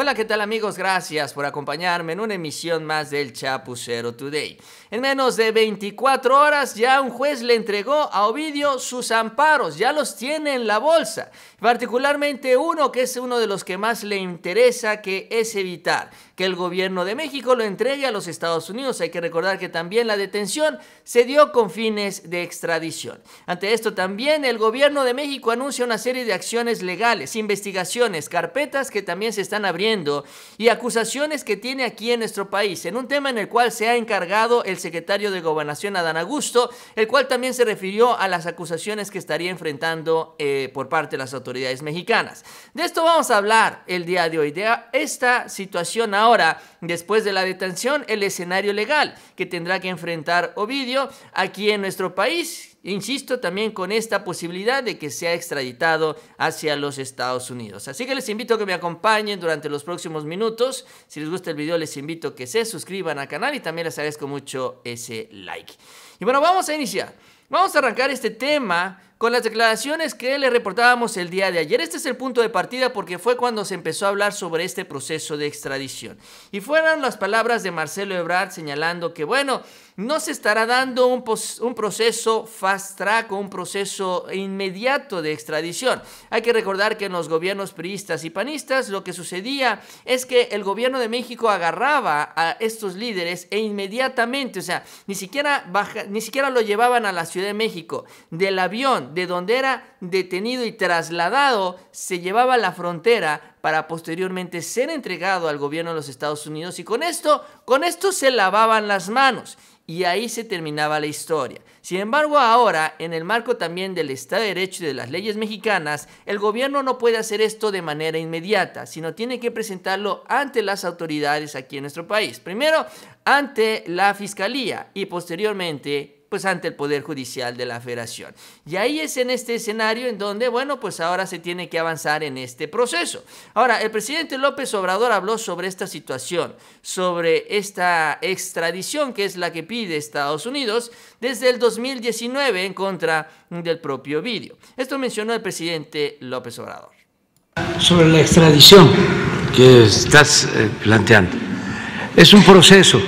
Hola, ¿qué tal amigos? Gracias por acompañarme en una emisión más del Chapucero Today. En menos de 24 horas ya un juez le entregó a Ovidio sus amparos, ya los tiene en la bolsa, particularmente uno que es uno de los que más le interesa que es evitar que el gobierno de México lo entregue a los Estados Unidos. Hay que recordar que también la detención se dio con fines de extradición. Ante esto también el gobierno de México anuncia una serie de acciones legales, investigaciones, carpetas que también se están abriendo y acusaciones que tiene aquí en nuestro país, en un tema en el cual se ha encargado el secretario de Gobernación Adán Augusto, el cual también se refirió a las acusaciones que estaría enfrentando eh, por parte de las autoridades mexicanas. De esto vamos a hablar el día de hoy, de esta situación ahora ahora, después de la detención, el escenario legal que tendrá que enfrentar Ovidio aquí en nuestro país, insisto, también con esta posibilidad de que sea extraditado hacia los Estados Unidos. Así que les invito a que me acompañen durante los próximos minutos. Si les gusta el video, les invito a que se suscriban al canal y también les agradezco mucho ese like. Y bueno, vamos a iniciar. Vamos a arrancar este tema con las declaraciones que le reportábamos el día de ayer. Este es el punto de partida porque fue cuando se empezó a hablar sobre este proceso de extradición. Y fueron las palabras de Marcelo Ebrard señalando que, bueno, no se estará dando un, proceso fast track o un proceso inmediato de extradición. Hay que recordar que en los gobiernos priistas y panistas lo que sucedía es que el gobierno de México agarraba a estos líderes e inmediatamente, o sea, ni siquiera, ni siquiera lo llevaban a la Ciudad de México del avión de donde era detenido y trasladado se llevaba a la frontera para posteriormente ser entregado al gobierno de los Estados Unidos y con esto, con esto se lavaban las manos y ahí se terminaba la historia. Sin embargo, ahora, en el marco también del Estado de Derecho y de las leyes mexicanas, el gobierno no puede hacer esto de manera inmediata, sino tiene que presentarlo ante las autoridades aquí en nuestro país. Primero, ante la Fiscalía y posteriormente pues ante el Poder Judicial de la Federación. Y ahí es en este escenario en donde, bueno, pues ahora se tiene que avanzar en este proceso. Ahora, el presidente López Obrador habló sobre esta situación, sobre esta extradición que es la que pide Estados Unidos desde el 2019 en contra del propio vídeo. Esto mencionó el presidente López Obrador. Sobre la extradición que estás eh, planteando. Es un proceso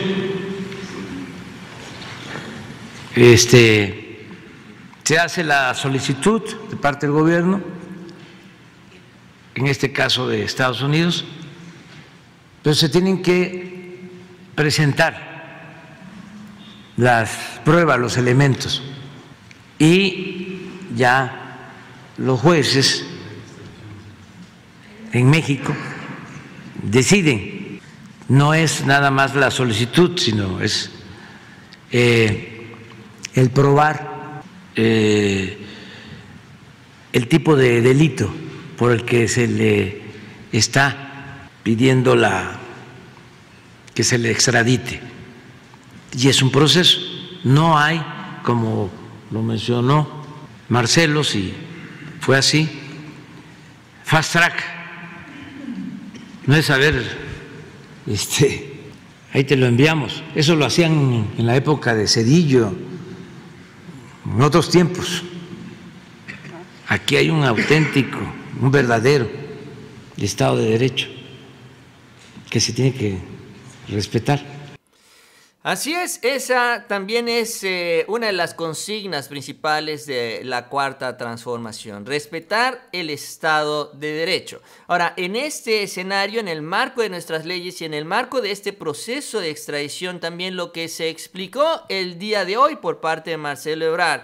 este, se hace la solicitud de parte del gobierno, en este caso de Estados Unidos, pero se tienen que presentar las pruebas, los elementos, y ya los jueces en México deciden. No es nada más la solicitud, sino es eh, el probar eh, el tipo de delito por el que se le está pidiendo la, que se le extradite. Y es un proceso. No hay, como lo mencionó Marcelo, si fue así, fast track. No es saber, este, ahí te lo enviamos. Eso lo hacían en la época de Cedillo en otros tiempos. Aquí hay un auténtico, un verdadero Estado de Derecho que se tiene que respetar. Así es, esa también es eh, una de las consignas principales de la cuarta transformación, respetar el Estado de Derecho. Ahora, en este escenario, en el marco de nuestras leyes y en el marco de este proceso de extradición, también lo que se explicó el día de hoy por parte de Marcelo Ebrard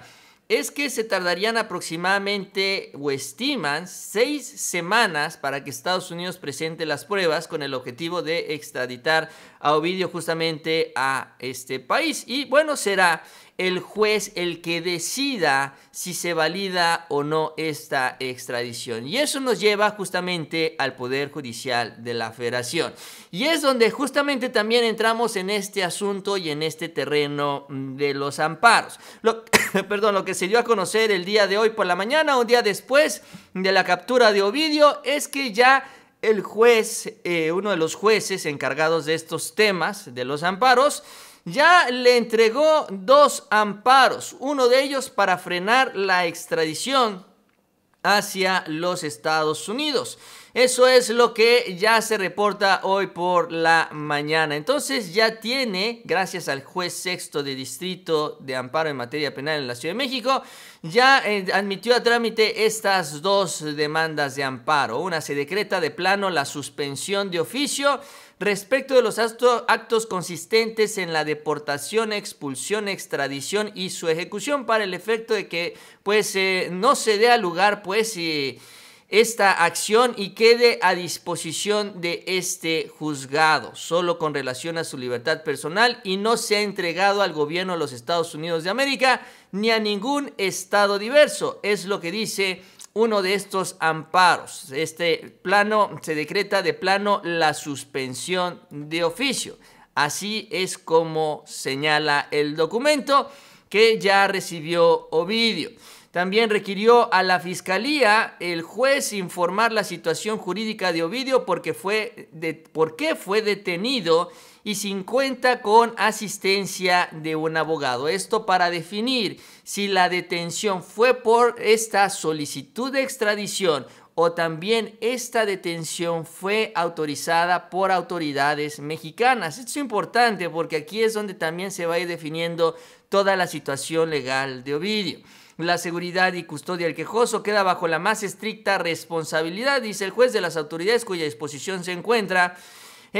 es que se tardarían aproximadamente o estiman seis semanas para que Estados Unidos presente las pruebas con el objetivo de extraditar a Ovidio justamente a este país. Y bueno, será el juez el que decida si se valida o no esta extradición. Y eso nos lleva justamente al Poder Judicial de la Federación. Y es donde justamente también entramos en este asunto y en este terreno de los amparos. Lo perdón, lo que se dio a conocer el día de hoy por la mañana, un día después de la captura de Ovidio, es que ya el juez, eh, uno de los jueces encargados de estos temas, de los amparos, ya le entregó dos amparos, uno de ellos para frenar la extradición hacia los Estados Unidos. Eso es lo que ya se reporta hoy por la mañana. Entonces ya tiene, gracias al juez sexto de distrito de amparo en materia penal en la Ciudad de México, ya eh, admitió a trámite estas dos demandas de amparo. Una se decreta de plano la suspensión de oficio respecto de los actos consistentes en la deportación, expulsión, extradición y su ejecución para el efecto de que pues eh, no se dé a lugar pues y esta acción y quede a disposición de este juzgado, solo con relación a su libertad personal y no se ha entregado al gobierno de los Estados Unidos de América ni a ningún estado diverso. Es lo que dice uno de estos amparos. Este plano se decreta de plano la suspensión de oficio. Así es como señala el documento que ya recibió Ovidio. También requirió a la fiscalía el juez informar la situación jurídica de Ovidio porque fue por qué fue detenido y sin cuenta con asistencia de un abogado. Esto para definir si la detención fue por esta solicitud de extradición o también esta detención fue autorizada por autoridades mexicanas. Esto es importante porque aquí es donde también se va a ir definiendo toda la situación legal de Ovidio. La seguridad y custodia del quejoso queda bajo la más estricta responsabilidad, dice el juez de las autoridades cuya disposición se encuentra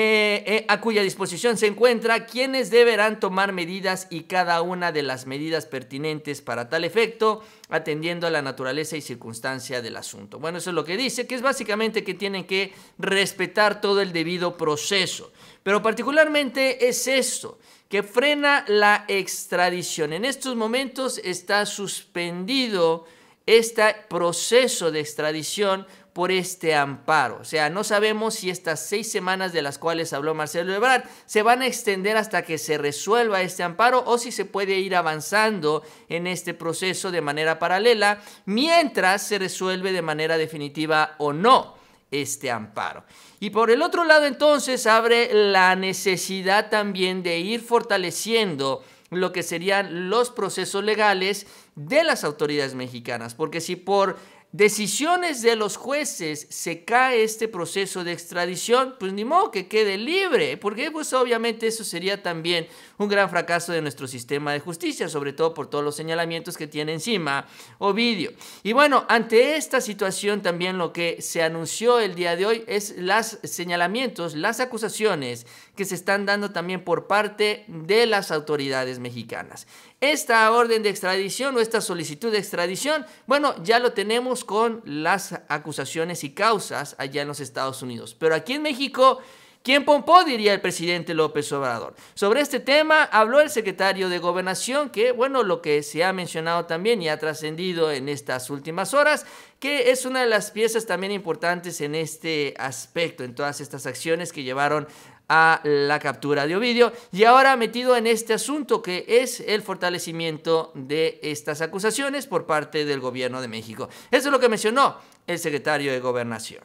eh, eh, a cuya disposición se encuentra quienes deberán tomar medidas y cada una de las medidas pertinentes para tal efecto, atendiendo a la naturaleza y circunstancia del asunto. Bueno, eso es lo que dice, que es básicamente que tienen que respetar todo el debido proceso. Pero particularmente es esto, que frena la extradición. En estos momentos está suspendido este proceso de extradición por este amparo. O sea, no sabemos si estas seis semanas de las cuales habló Marcelo Ebrard se van a extender hasta que se resuelva este amparo o si se puede ir avanzando en este proceso de manera paralela mientras se resuelve de manera definitiva o no este amparo. Y por el otro lado entonces abre la necesidad también de ir fortaleciendo lo que serían los procesos legales de las autoridades mexicanas, porque si por decisiones de los jueces se cae este proceso de extradición, pues ni modo que quede libre, porque pues obviamente eso sería también un gran fracaso de nuestro sistema de justicia, sobre todo por todos los señalamientos que tiene encima Ovidio. Y bueno, ante esta situación también lo que se anunció el día de hoy es los señalamientos, las acusaciones que se están dando también por parte de las autoridades mexicanas. Esta orden de extradición o esta solicitud de extradición, bueno, ya lo tenemos con las acusaciones y causas allá en los Estados Unidos. Pero aquí en México, ¿quién pompó? diría el presidente López Obrador. Sobre este tema habló el secretario de Gobernación, que bueno, lo que se ha mencionado también y ha trascendido en estas últimas horas, que es una de las piezas también importantes en este aspecto, en todas estas acciones que llevaron a la captura de Ovidio y ahora metido en este asunto que es el fortalecimiento de estas acusaciones por parte del gobierno de México. Eso es lo que mencionó el secretario de Gobernación.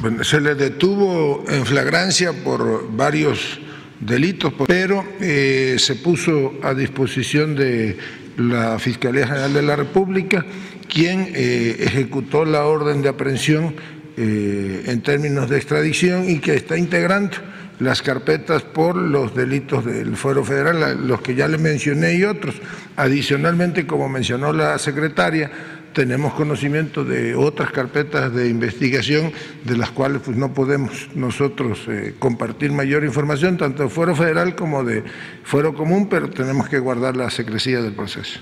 Bueno, se le detuvo en flagrancia por varios delitos, pero eh, se puso a disposición de la Fiscalía General de la República, quien eh, ejecutó la orden de aprehensión eh, en términos de extradición y que está integrando las carpetas por los delitos del fuero federal, los que ya le mencioné y otros. Adicionalmente, como mencionó la secretaria, tenemos conocimiento de otras carpetas de investigación de las cuales pues, no podemos nosotros eh, compartir mayor información, tanto de fuero federal como de fuero común, pero tenemos que guardar la secrecía del proceso.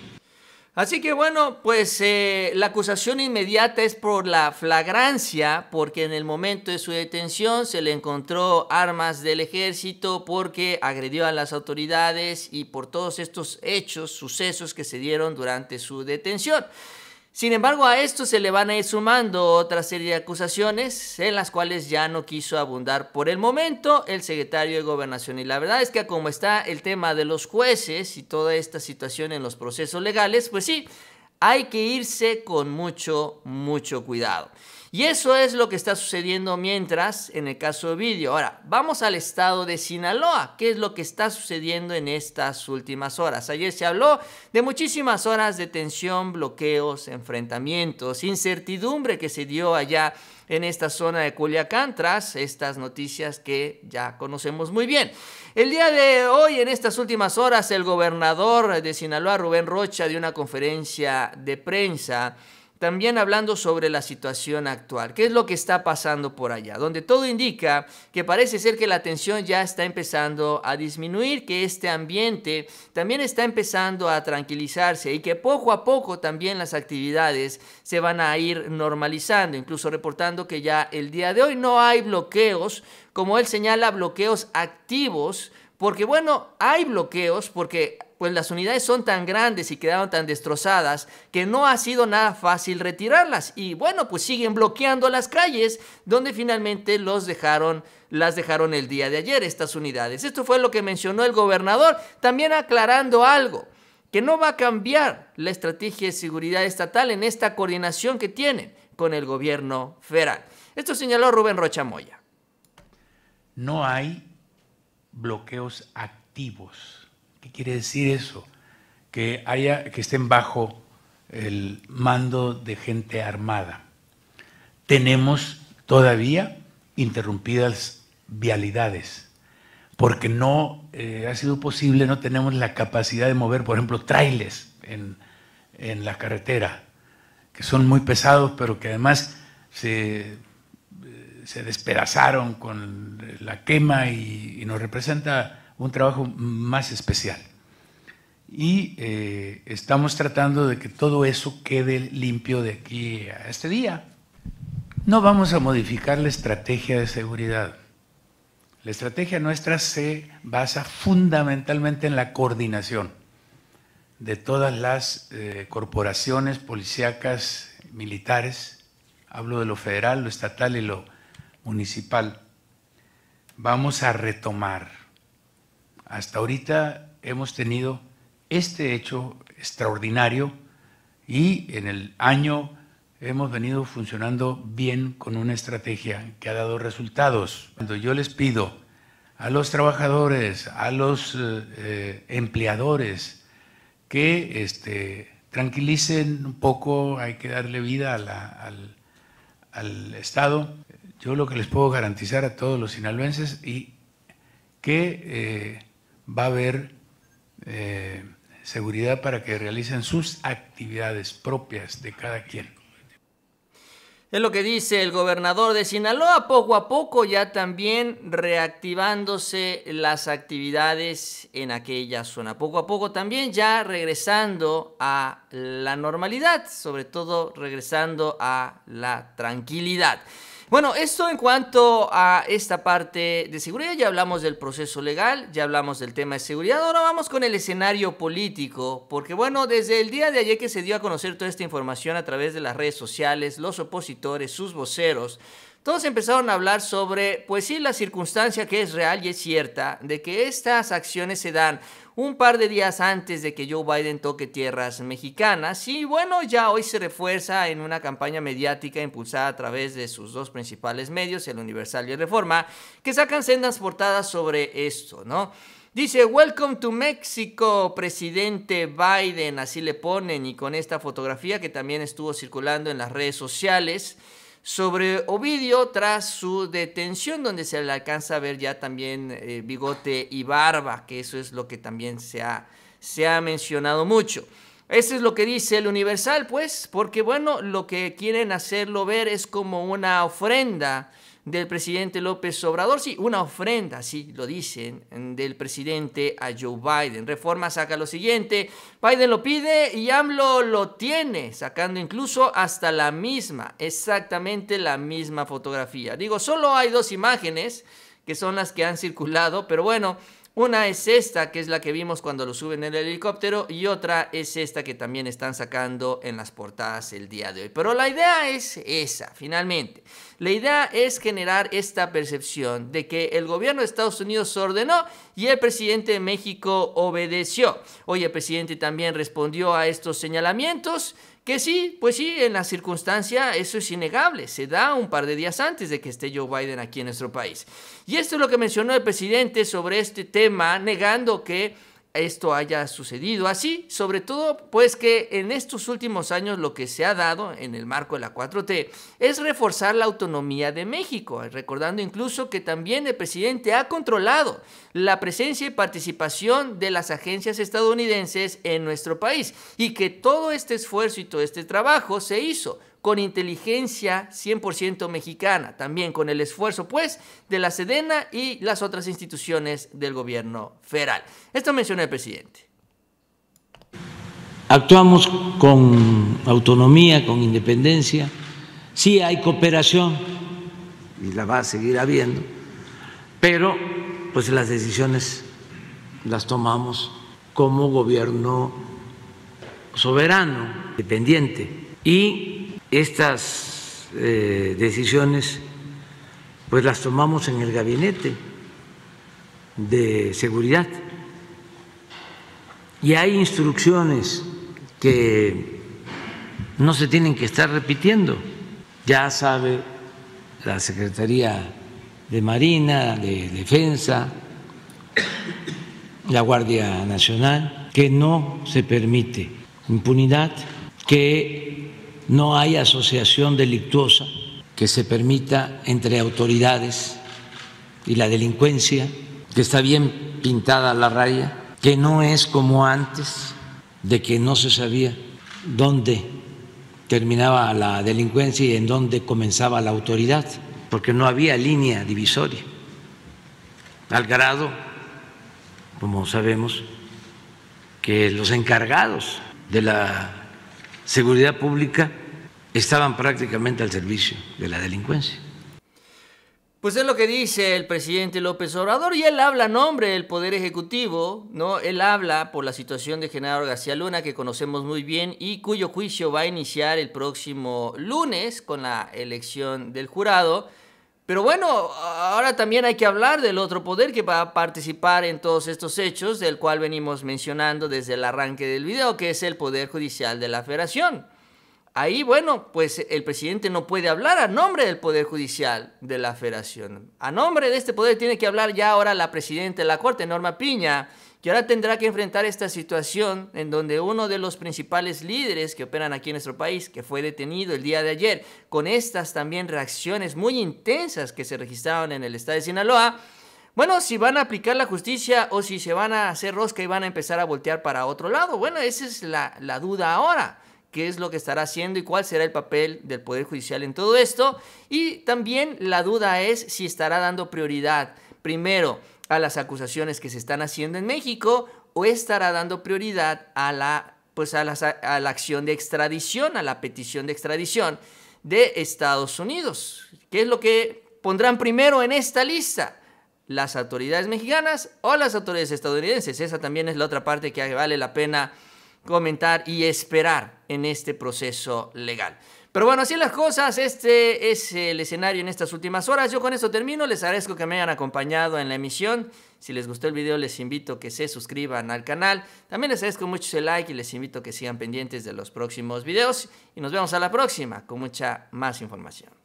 Así que bueno, pues eh, la acusación inmediata es por la flagrancia, porque en el momento de su detención se le encontró armas del ejército porque agredió a las autoridades y por todos estos hechos, sucesos que se dieron durante su detención. Sin embargo, a esto se le van a ir sumando otra serie de acusaciones en las cuales ya no quiso abundar por el momento el secretario de Gobernación. Y la verdad es que como está el tema de los jueces y toda esta situación en los procesos legales, pues sí, hay que irse con mucho, mucho cuidado. Y eso es lo que está sucediendo mientras en el caso de Ovidio. Ahora, vamos al estado de Sinaloa. ¿Qué es lo que está sucediendo en estas últimas horas? Ayer se habló de muchísimas horas de tensión, bloqueos, enfrentamientos, incertidumbre que se dio allá en esta zona de Culiacán tras estas noticias que ya conocemos muy bien. El día de hoy, en estas últimas horas, el gobernador de Sinaloa, Rubén Rocha, dio una conferencia de prensa también hablando sobre la situación actual. ¿Qué es lo que está pasando por allá? Donde todo indica que parece ser que la tensión ya está empezando a disminuir, que este ambiente también está empezando a tranquilizarse y que poco a poco también las actividades se van a ir normalizando, incluso reportando que ya el día de hoy no hay bloqueos, como él señala, bloqueos activos, porque bueno, hay bloqueos porque pues las unidades son tan grandes y quedaron tan destrozadas que no ha sido nada fácil retirarlas. Y bueno, pues siguen bloqueando las calles donde finalmente los dejaron las dejaron el día de ayer estas unidades. Esto fue lo que mencionó el gobernador, también aclarando algo, que no va a cambiar la estrategia de seguridad estatal en esta coordinación que tienen con el gobierno federal. Esto señaló Rubén Rocha Moya. No hay bloqueos activos ¿Qué quiere decir eso? Que, haya, que estén bajo el mando de gente armada. Tenemos todavía interrumpidas vialidades, porque no eh, ha sido posible, no tenemos la capacidad de mover, por ejemplo, trailers en, la carretera, que son muy pesados, pero que además se, eh, se despedazaron con la quema y nos representa un trabajo más especial. Y eh, estamos tratando de que todo eso quede limpio de aquí a este día. No vamos a modificar la estrategia de seguridad. La estrategia nuestra se basa fundamentalmente en la coordinación de todas las eh, corporaciones policíacas militares. Hablo de lo federal, lo estatal y lo municipal. Vamos a retomar hasta ahorita hemos tenido este hecho extraordinario y en el año hemos venido funcionando bien con una estrategia que ha dado resultados. Cuando yo les pido a los trabajadores, a los eh, eh, empleadores, que este, tranquilicen un poco, hay que darle vida al, Estado. Yo lo que les puedo garantizar a todos los sinaloenses y que eh, va a haber eh, seguridad para que realicen sus actividades propias de cada quien. Es lo que dice el gobernador de Sinaloa, poco a poco ya también reactivándose las actividades en aquella zona, poco a poco también ya regresando a la normalidad, sobre todo regresando a la tranquilidad. Bueno, esto en cuanto a esta parte de seguridad, ya hablamos del proceso legal, ya hablamos del tema de seguridad, ahora vamos con el escenario político, porque bueno, desde el día de ayer que se dio a conocer toda esta información a través de las redes sociales, los opositores, sus voceros, todos empezaron a hablar sobre, pues sí, la circunstancia que es real y es cierta, de que estas acciones se dan un par de días antes de que Joe Biden toque tierras mexicanas. Y bueno, ya hoy se refuerza en una campaña mediática impulsada a través de sus dos principales medios, el Universal y el Reforma, que sacan sendas portadas sobre esto, ¿no? Dice, Welcome to Mexico, presidente Biden, así le ponen, y con esta fotografía que también estuvo circulando en las redes sociales sobre Ovidio tras su detención, donde se le alcanza a ver ya también eh, bigote y barba, que eso es lo que también se ha, se ha mencionado mucho. Eso es lo que dice el Universal, pues, porque bueno, lo que quieren hacerlo ver es como una ofrenda del presidente López Obrador, sí, una ofrenda, sí, lo dicen, mm, del presidente a Joe Biden. Reforma saca lo siguiente, Biden lo pide y AMLO lo tiene, sacando incluso hasta la misma, exactamente la misma fotografía. Digo, solo hay dos imágenes que son las que han circulado, pero bueno, una es esta, que es la que vimos cuando lo suben en el helicóptero, y otra es esta que también están sacando en las portadas el día de hoy. Pero la idea es esa, finalmente. La idea es generar esta percepción de que el gobierno de Estados Unidos ordenó y el presidente de México obedeció. Hoy el presidente también respondió a estos señalamientos que sí, pues sí, en la circunstancia eso es innegable, se da un par de días antes de que esté Joe Biden aquí en nuestro país. Y esto es lo que mencionó el presidente sobre este tema, negando que esto haya sucedido así, sobre todo pues que en estos últimos años lo que se ha dado en el marco de la 4T es reforzar la autonomía de México, recordando incluso que también el presidente ha controlado la presencia y participación de las agencias estadounidenses en nuestro país y que todo este esfuerzo y todo este trabajo se hizo con inteligencia 100% mexicana, también con el esfuerzo pues de la Sedena y las otras instituciones del gobierno federal. Esto menciona el presidente. Actuamos con autonomía, con independencia, sí hay cooperación y la va a seguir habiendo, pero pues las decisiones las tomamos como gobierno soberano, dependiente y estas eh, decisiones pues las tomamos en el gabinete de seguridad y hay instrucciones que no se tienen que estar repitiendo. Ya sabe la Secretaría de Marina, de Defensa, la Guardia Nacional, que no se permite impunidad, que no hay asociación delictuosa que se permita entre autoridades y la delincuencia, que está bien pintada la raya, que no es como antes, de que no se sabía dónde terminaba la delincuencia y en dónde comenzaba la autoridad, porque no había línea divisoria, al grado, como sabemos, que los encargados de la seguridad pública estaban prácticamente al servicio de la delincuencia. Pues es lo que dice el presidente López Obrador y él habla a nombre del Poder Ejecutivo, ¿no? Él habla por la situación de Genaro García Luna que conocemos muy bien y cuyo juicio va a iniciar el próximo lunes con la elección del jurado. Pero bueno, ahora también hay que hablar del otro poder que va a participar en todos estos hechos, del cual venimos mencionando desde el arranque del video, que es el Poder Judicial de la Federación. Ahí, bueno, pues el presidente no puede hablar a nombre del Poder Judicial de la Federación. A nombre de este poder tiene que hablar ya ahora la presidenta de la Corte, Norma Piña, que ahora tendrá que enfrentar esta situación en donde uno de los principales líderes que operan aquí en nuestro país, que fue detenido el día de ayer, con estas también reacciones muy intensas que se registraron en el estado de Sinaloa, bueno, si van a aplicar la justicia o si se van a hacer rosca y van a empezar a voltear para otro lado. Bueno, esa es la, la duda ahora qué es lo que estará haciendo y cuál será el papel del Poder Judicial en todo esto. Y también la duda es si estará dando prioridad, primero, a las acusaciones que se están haciendo en México o estará dando prioridad a la, pues a la, acción de extradición, a la petición de extradición de Estados Unidos. ¿Qué es lo que pondrán primero en esta lista? ¿Las autoridades mexicanas o las autoridades estadounidenses? Esa también es la otra parte que vale la pena comentar y esperar en este proceso legal. Pero bueno, así las cosas, este es el escenario en estas últimas horas. Yo con esto termino, les agradezco que me hayan acompañado en la emisión. Si les gustó el video, les invito a que se suscriban al canal. También les agradezco mucho el like y les invito a que sigan pendientes de los próximos videos. Y nos vemos a la próxima con mucha más información.